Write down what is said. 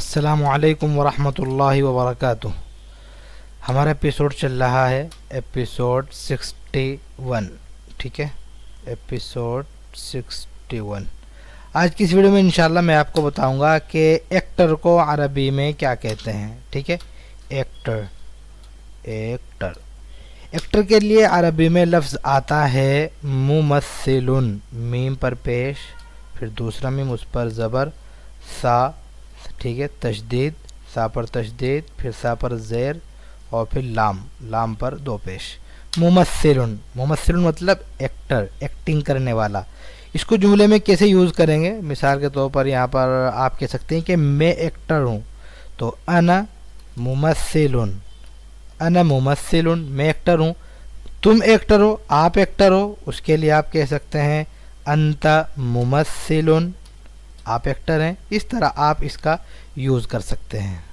असलकम वरहमल वबरक हमारा एपिसोड चल रहा है एपिसोड 61 ठीक है एपिसोड 61 आज की इस वीडियो में इंशाल्लाह मैं आपको बताऊंगा कि एक्टर को अरबी में क्या कहते हैं ठीक है एक्टर एक्टर एक्टर के लिए अरबी में लफ्ज़ आता है मुमसिलुन मीम पर पेश फिर दूसरा मीम उस पर ज़बर सा ठीक है तशदीद सा पर तशदीद फिर सा पर ज़ैर और फिर लाम लाम पर दो पेश मुमसरुन मुमसरुन मतलब एक्टर एक्टिंग करने वाला इसको जुमले में कैसे यूज़ करेंगे मिसाल के तौर पर यहाँ पर आप कह सकते हैं कि मैं एक्टर हूँ तो अना मुमसलुन अना मुमसलुन मैं एक्टर हूँ तुम एक्टर हो आप एक्टर हो उसके लिए आप कह सकते हैं अंता मुमसलुन आप एक्टर हैं इस तरह आप इसका यूज़ कर सकते हैं